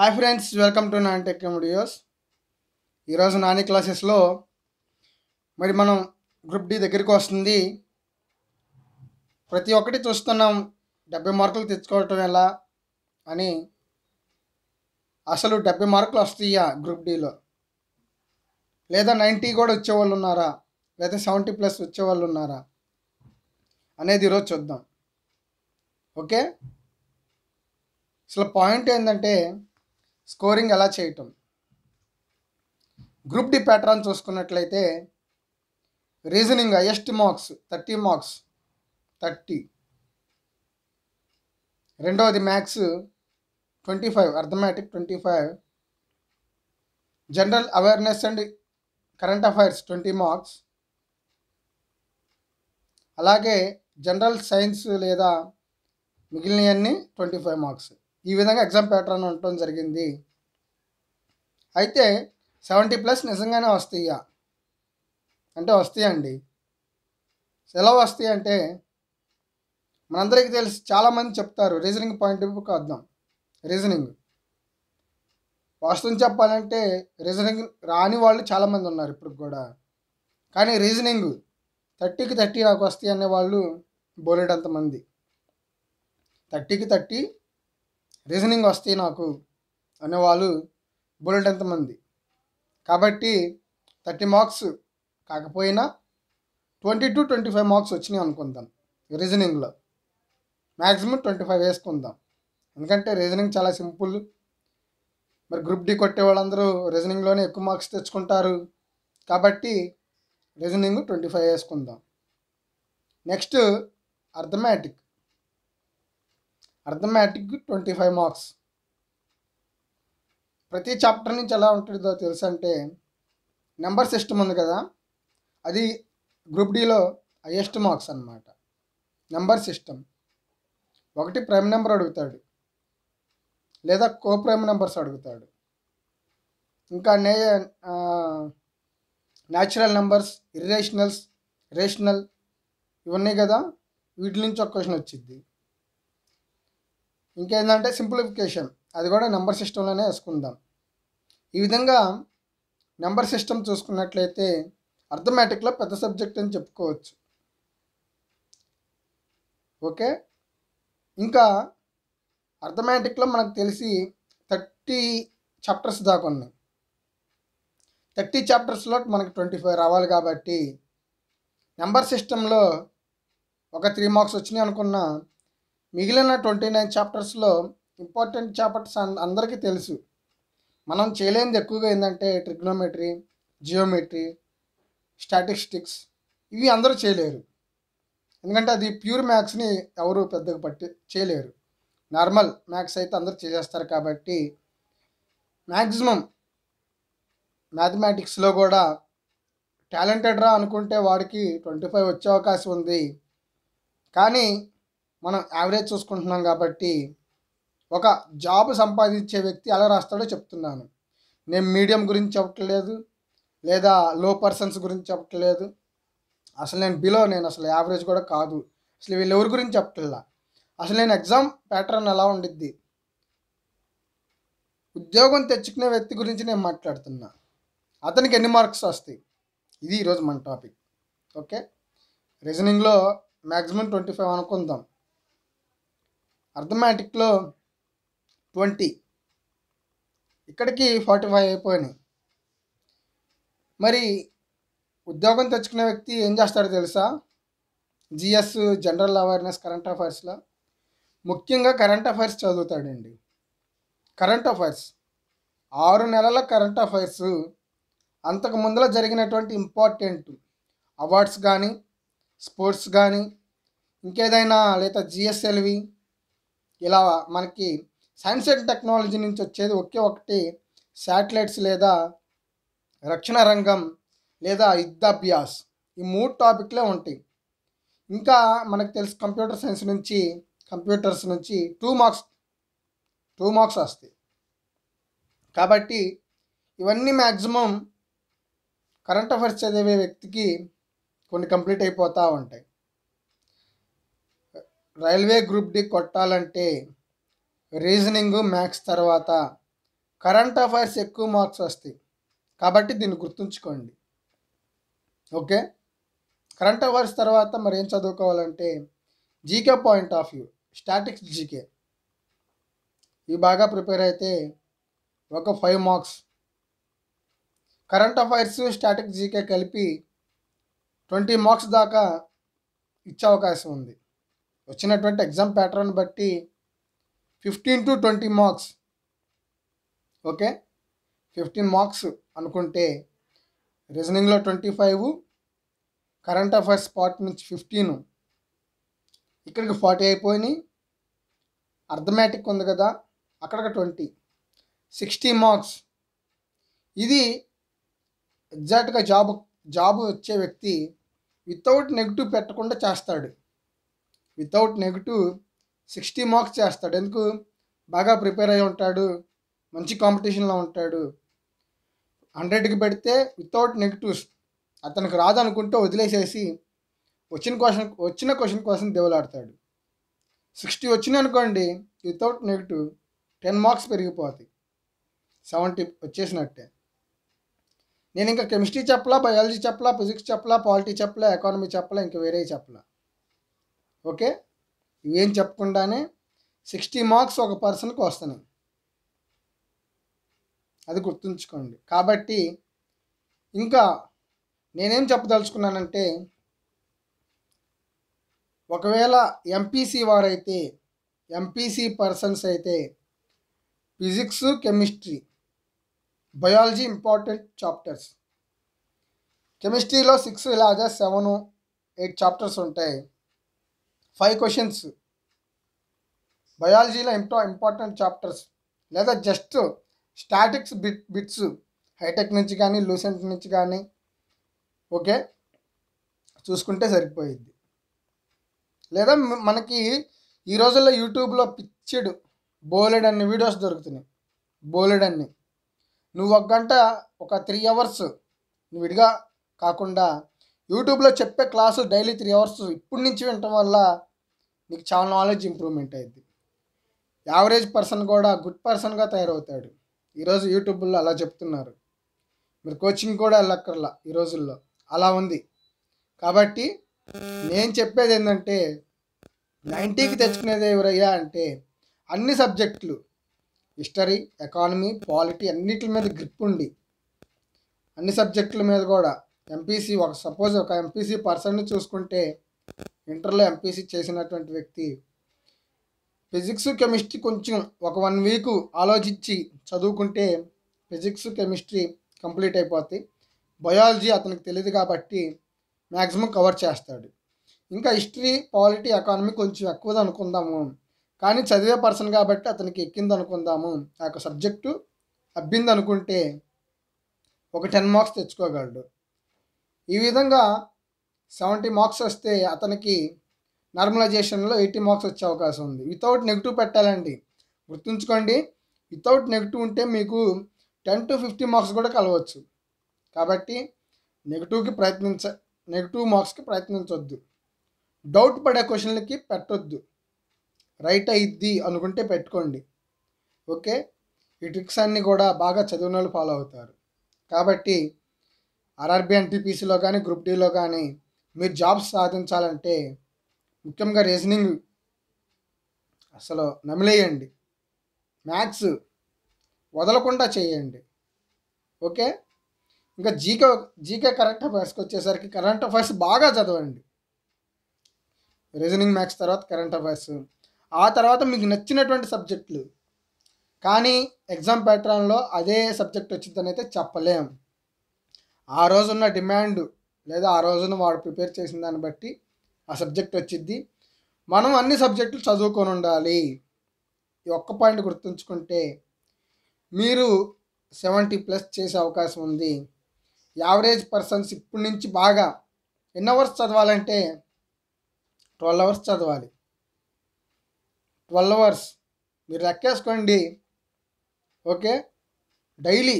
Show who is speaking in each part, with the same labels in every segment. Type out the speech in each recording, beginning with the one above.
Speaker 1: hi friends welcome to non tech videos ఈరోజు నాని క్లాసెస్లో మరి మనం గ్రూప్ డి దగ్గరికి వస్తుంది ప్రతి ఒక్కటి చూస్తున్నాం డెబ్బై మార్కులు తెచ్చుకోవటం ఎలా అని అసలు డెబ్బై మార్కులు వస్తాయా గ్రూప్ డీలో లేదా నైంటీ కూడా వచ్చేవాళ్ళు ఉన్నారా లేదా సెవెంటీ ప్లస్ వచ్చేవాళ్ళు ఉన్నారా అనేది ఈరోజు చూద్దాం ఓకే అసలు పాయింట్ ఏంటంటే స్కోరింగ్ ఎలా చేయటం గ్రూప్ డి ప్యాటర్న్ చూసుకున్నట్లయితే reasoning highest marks thirty marks thirty రెండవది maths twenty five arithmetic twenty five general awareness and current affairs twenty marks అలాగే జనరల్ సైన్స్ లేదా మిగిలినవన్నీ ట్వంటీ ఫైవ్ మార్క్స్ ఈ విధంగా ఎగ్జామ్ ప్యాటర్న్ ఉండటం జరిగింది అయితే సెవెంటీ ప్లస్ నిజంగానే వస్తాయా అంటే వస్తాయండి ఎలా వస్తాయి అంటే మనందరికీ తెలిసి చాలామంది చెప్తారు రీజనింగ్ పాయింట్ ఆఫ్ వద్దాం రీజనింగ్ వాస్తవం చెప్పాలంటే రీజనింగ్ రాని వాళ్ళు చాలామంది ఉన్నారు ఇప్పుడు కూడా కానీ రీజనింగ్ థర్టీకి థర్టీ నాకు వస్తాయి అనేవాళ్ళు బోలెడంతమంది థర్టీకి థర్టీ రీజనింగ్ వస్తాయి నాకు అనేవాళ్ళు బుల్లెట్ ఎంతమంది కాబట్టి థర్టీ మార్క్స్ కాకపోయినా twenty to twenty five marks వచ్చినాయి అనుకుందాం రీజనింగ్లో మ్యాక్సిమం ట్వంటీ ఫైవ్ వేసుకుందాం ఎందుకంటే రీజనింగ్ చాలా సింపుల్ మరి గ్రూప్ డి కొట్టే వాళ్ళందరూ రీజనింగ్లోనే ఎక్కువ మార్క్స్ తెచ్చుకుంటారు కాబట్టి రీజనింగ్ ట్వంటీ ఫైవ్ వేసుకుందాం next arithmetic arithmetic twenty five marks ప్రతి చాప్టర్ నుంచి ఎలా ఉంటుందో తెలుసు అంటే నెంబర్ సిస్టమ్ ఉంది కదా అది గ్రూప్ డిలో హయ్యెస్ట్ మార్క్స్ అనమాట నెంబర్ సిస్టమ్ ఒకటి ప్రైమ్ నెంబర్ అడుగుతాడు లేదా కో ప్రైమ్ నెంబర్స్ అడుగుతాడు ఇంకా నే న్యాచురల్ నెంబర్స్ ఇర్రేషనల్స్ రేషనల్ ఇవన్నీ కదా వీటి నుంచి ఒక క్వశ్చన్ వచ్చింది ఇంకేందంటే సింప్లిఫికేషన్ అది కూడా నెంబర్ సిస్టంలోనే వేసుకుందాం ఈ విధంగా నెంబర్ సిస్టమ్ చూసుకున్నట్లయితే అర్థమెటిక్లో పెద్ద సబ్జెక్ట్ అని చెప్పుకోవచ్చు ఓకే ఇంకా అర్థమెటిక్లో మనకు తెలిసి థర్టీ చాప్టర్స్ దాకా ఉన్నాయి థర్టీ చాప్టర్స్లో మనకు ట్వంటీ ఫైవ్ రావాలి కాబట్టి నెంబర్ సిస్టంలో ఒక త్రీ మార్క్స్ వచ్చినాయి అనుకున్నా మిగిలిన ట్వంటీ నైన్ చాప్టర్స్లో ఇంపార్టెంట్ చాప్టర్స్ అందరికీ తెలుసు మనం చేయలేనిది ఎక్కువగా ఏంటంటే ట్రిగ్నోమెట్రీ జియోమెట్రీ స్టాటిస్టిక్స్ ఇవి అందరూ చేయలేరు ఎందుకంటే అది ప్యూర్ మ్యాథ్స్ని ఎవరు పెద్దగా పట్టి చేయలేరు నార్మల్ మ్యాథ్స్ అయితే అందరూ చేసేస్తారు కాబట్టి మ్యాక్సిమం మ్యాథమెటిక్స్లో కూడా టాలెంటెడ్ రా అనుకుంటే వాడికి ట్వంటీ ఫైవ్ వచ్చే అవకాశం ఉంది కానీ మనం యావరేజ్ చూసుకుంటున్నాం కాబట్టి ఒక జాబ్ సంపాదించే వ్యక్తి ఎలా రాస్తాడో చెప్తున్నాను నేను మీడియం గురించి చెప్పట్లేదు లేదా లో పర్సన్స్ గురించి చెప్పట్లేదు అసలు నేను బిలో నేను అసలు యావరేజ్ కూడా కాదు అసలు వీళ్ళు ఎవరి గురించి చెప్పట్లా అసలు నేను ఎగ్జామ్ ప్యాటర్న్ ఎలా ఉండిద్ది ఉద్యోగం తెచ్చుకునే వ్యక్తి గురించి నేను మాట్లాడుతున్నా అతనికి ఎన్ని మార్క్స్ వస్తాయి ఇది ఈరోజు మన టాపిక్ ఓకే రీజనింగ్లో మ్యాక్సిమం ట్వంటీ ఫైవ్ అనుకుందాం అర్థమాటిక్లో ట్వంటీ ఇక్కడికి ఫార్టీ ఫైవ్ అయిపోయినాయి మరి ఉద్యోగం తెచ్చుకునే వ్యక్తి ఏం చేస్తాడో తెలుసా జిఎస్ జనరల్ అవేర్నెస్ కరెంట్ అఫైర్స్లో ముఖ్యంగా కరెంట్ అఫైర్స్ చదువుతాడండి కరెంట్ అఫైర్స్ ఆరు నెలల కరెంట్ అఫైర్స్ అంతకు ముందర జరిగినటువంటి ఇంపార్టెంట్ అవార్డ్స్ కానీ స్పోర్ట్స్ కానీ ఇంకేదైనా లేదా జిఎస్ఎల్వి ఇలా మనకి సైన్స్ అండ్ టెక్నాలజీ నుంచి వచ్చేది ఒకే ఒకటి శాటిలైట్స్ లేదా రక్షణ రంగం లేదా యుద్ధాభ్యాస్ ఈ మూడు టాపిక్లే ఉంటాయి ఇంకా మనకు తెలుసు కంప్యూటర్ సైన్స్ నుంచి కంప్యూటర్స్ నుంచి టూ మార్క్స్ టూ మార్క్స్ వస్తాయి కాబట్టి ఇవన్నీ మ్యాక్సిమం కరెంట్ అఫైర్స్ చదివే వ్యక్తికి కొన్ని కంప్లీట్ అయిపోతూ ఉంటాయి రైల్వే గ్రూప్ డి కొట్టాలంటే రీజనింగ్ మ్యాథ్స్ తర్వాత కరెంట్ అఫైర్స్ ఎక్కువ మార్క్స్ వస్తాయి కాబట్టి దీన్ని గుర్తుంచుకోండి ఓకే కరెంట్ అఫైర్స్ తర్వాత మరి ఏం చదువుకోవాలంటే GK point of view statics GK ఇవి బాగా ప్రిపేర్ అయితే ఒక five marks current affairs static GK కలిపి ట్వంటీ మార్క్స్ దాకా ఇచ్చే అవకాశం ఉంది వచ్చినటువంటి ఎగ్జామ్ ప్యాటర్న్ బట్టి fifteen to twenty marks okay fifteen marks అనుకుంటే రీజనింగ్లో twenty five current affairs spot నుంచి ఫిఫ్టీన్ ఇక్కడికి ఫార్టీ అయిపోయినాయి అర్థమెటిక్ ఉంది కదా అక్కడికి ట్వంటీ సిక్స్టీ మార్క్స్ ఇది ఎగ్జాక్ట్గా జాబ్ జాబ్ వచ్చే వ్యక్తి వితౌట్ నెగిటివ్ పెట్టకుండా చేస్తాడు వితౌట్ నెగిటివ్ సిక్స్టీ మార్క్స్ చేస్తాడు ఎందుకు బాగా ప్రిపేర్ అయి ఉంటాడు మంచి కాంపిటీషన్లో ఉంటాడు హండ్రెడ్కి పెడితే వితౌట్ నెగిటివ్స్ అతనికి రాదనుకుంటే వదిలేసేసి వచ్చిన క్వశ్చన్ వచ్చిన క్వశ్చన్ కోసం దేవులాడతాడు సిక్స్టీ వచ్చినాయి అనుకోండి వితౌట్ నెగిటివ్ టెన్ మార్క్స్ పెరిగిపోతాయి సెవెంటీ వచ్చేసినట్టే నేను ఇంకా కెమిస్ట్రీ చెప్పలా బయాలజీ చెప్పలా ఫిజిక్స్ చెప్పలా పాలిటీ చెప్పలా ఎకానమీ చెప్పలా ఇంకా వేరే చెప్పలా ఓకే ఇవేం చెప్పకుండానే సిక్స్టీ మార్క్స్ ఒక పర్సన్కి వస్తున్నాయి అది గుర్తుంచుకోండి కాబట్టి ఇంకా నేనేం చెప్పదలుచుకున్నానంటే ఒకవేళ ఎంపీసీ వారైతే ఎంపీసీ పర్సన్స్ అయితే physics chemistry biology important chapters కెమిస్ట్రీలో సిక్స్ ఇలాగా సెవెన్ ఎయిట్ చాప్టర్స్ ఉంటాయి ఫైవ్ క్వశ్చన్స్ బయాలజీలో ఎంతో ఇంపార్టెంట్ చాప్టర్స్ లేదా just statics bit bits hitech నుంచి కానీ లూసెంట్ నుంచి కానీ ఓకే చూసుకుంటే సరిపోయిద్ది లేదా మనకి ఈ రోజుల్లో యూట్యూబ్లో పిచ్చిడు బోలెడ్ అన్ని వీడియోస్ దొరుకుతున్నాయి బోలెడ్ అన్ని నువ్వు ఒక గంట ఒక త్రీ అవర్స్ నువ్వు విడిగా కాకుండా యూట్యూబ్లో చెప్పే క్లాసు డైలీ త్రీ అవర్స్ ఇప్పటి నుంచి వినటం వల్ల నీకు చాలా నాలెడ్జ్ ఇంప్రూవ్మెంట్ అయింది యావరేజ్ పర్సన్ కూడా గుడ్ పర్సన్గా తయారవుతాడు ఈరోజు యూట్యూబ్లో అలా చెప్తున్నారు మీరు కోచింగ్ కూడా వెళ్ళక్కర్లా ఈ రోజుల్లో అలా ఉంది కాబట్టి నేను చెప్పేది ఏంటంటే నైంటీకి తెచ్చుకునేది ఎవరయ్యా అంటే అన్ని సబ్జెక్టులు హిస్టరీ ఎకానమీ పాలిటీ అన్నిటి మీద గ్రిప్ ఉండి అన్ని సబ్జెక్టుల మీద కూడా ఎంపీసీ ఒక సపోజ్ ఒక ఎంపీసీ పర్సన్ని చూసుకుంటే ఇంటర్లో ఎంపీసీ చేసినటువంటి వ్యక్తి ఫిజిక్స్ కెమిస్ట్రీ కొంచెం ఒక వన్ వీక్ ఆలోచించి చదువుకుంటే ఫిజిక్స్ కెమిస్ట్రీ కంప్లీట్ అయిపోద్ది బయాలజీ అతనికి తెలియదు కాబట్టి మ్యాక్సిమం కవర్ చేస్తాడు ఇంకా హిస్టరీ పాలిటీ ఎకానమీ కొంచెం ఎక్కువది అనుకుందాము కానీ చదివే పర్సన్ కాబట్టి అతనికి ఎక్కింది అనుకుందాము ఆ యొక్క సబ్జెక్టు అబ్బింది అనుకుంటే ఒక టెన్ మార్క్స్ తెచ్చుకోగలడు ఈ విధంగా సెవెంటీ మార్క్స్ వస్తే అతనికి నార్మలైజేషన్లో ఎయిటీ మార్క్స్ వచ్చే అవకాశం ఉంది వితౌట్ నెగిటివ్ పెట్టాలండి గుర్తుంచుకోండి వితౌట్ నెగిటివ్ ఉంటే మీకు టెన్ టు ఫిఫ్టీ మార్క్స్ కూడా కలవచ్చు కాబట్టి నెగిటివ్కి ప్రయత్నించ నెగిటివ్ మార్క్స్కి ప్రయత్నించవద్దు డౌట్ పడే క్వశ్చన్లకి పెట్టొద్దు రైట్ అయిద్ది అనుకుంటే పెట్టుకోండి ఓకే ఈ ట్రిక్స్ అన్నీ కూడా బాగా చదివిన వాళ్ళు ఫాలో అవుతారు కాబట్టి ఆర్ఆర్బి ఎన్టీపీసీలో కానీ గ్రూప్ డీలో కానీ మీరు జాబ్స్ సాధించాలంటే ముఖ్యంగా రీజనింగ్ అసలు నమిలేయండి మ్యాథ్స్ వదలకుండా చేయండి ఓకే ఇంకా జీకే జీకే కరెంట్ అఫైర్స్కి వచ్చేసరికి కరెంట్ అఫైర్స్ బాగా చదవండి రీజనింగ్ మ్యాథ్స్ తర్వాత కరెంట్ అఫైర్స్ ఆ తర్వాత మీకు నచ్చినటువంటి సబ్జెక్టులు కానీ ఎగ్జామ్ ప్యాటర్న్లో అదే సబ్జెక్ట్ వచ్చిందని అయితే చెప్పలేం ఆ రోజున్న డిమాండ్ లేదా ఆ రోజున వాడు ప్రిపేర్ చేసిన దాన్ని బట్టి ఆ సబ్జెక్ట్ వచ్చిద్ది మనం అన్ని సబ్జెక్టులు చదువుకొని ఉండాలి ఈ ఒక్క పాయింట్ గుర్తుంచుకుంటే మీరు సెవెంటీ ప్లస్ చేసే అవకాశం ఉంది యావరేజ్ పర్సన్స్ ఇప్పటి నుంచి బాగా ఎన్ని అవర్స్ చదవాలంటే ట్వెల్వ్ అవర్స్ చదవాలి ట్వెల్వ్ అవర్స్ మీరు లెక్కేసుకోండి ఓకే డైలీ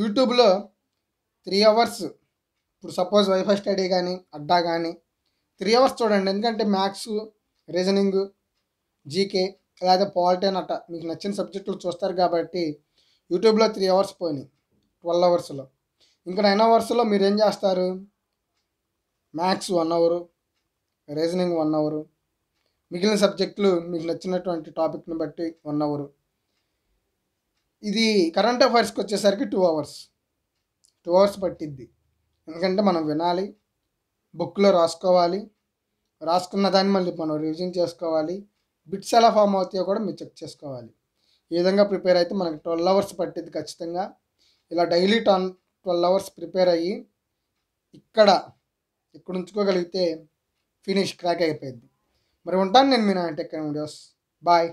Speaker 1: యూట్యూబ్లో త్రీ అవర్స్ ఇప్పుడు సపోజ్ వైఫై స్టడీ కానీ అడ్డా కానీ త్రీ అవర్స్ చూడండి ఎందుకంటే మ్యాథ్స్ రీజనింగ్ జీకే లేదా పాలిటైన్ అట్ట మీకు నచ్చిన సబ్జెక్టులు చూస్తారు కాబట్టి యూట్యూబ్లో త్రీ అవర్స్ పోయినాయి ట్వెల్వ్ అవర్స్లో ఇంకా నైన్ అవర్స్లో మీరు ఏం చేస్తారు maths one hour reasoning one hour మిగిలిన సబ్జెక్టులు మీకు నచ్చినటువంటి టాపిక్ని బట్టి వన్ అవరు ఇది కరెంట్ అఫైర్స్కి వచ్చేసరికి టూ అవర్స్ టూ అవర్స్ పట్టిద్ది ఎందుకంటే మనం వినాలి బుక్లో రాసుకోవాలి రాసుకున్న దాన్ని మళ్ళీ మనం రివిజన్ చేసుకోవాలి బిట్స్ ఎలా ఫామ్ అవుతాయో కూడా మీరు చెక్ చేసుకోవాలి ఈ విధంగా ప్రిపేర్ అయితే మనకి ట్వెల్వ్ అవర్స్ పట్టేది ఖచ్చితంగా ఇలా daily ten twelve hours prepare అయ్యి ఇక్కడ ఇక్కడ ఉంచుకోగలిగితే ఫినిష్ క్రాక్ అయిపోయింది మరి ఉంటాను నేను మీ నా టెక్ వీడియోస్ బాయ్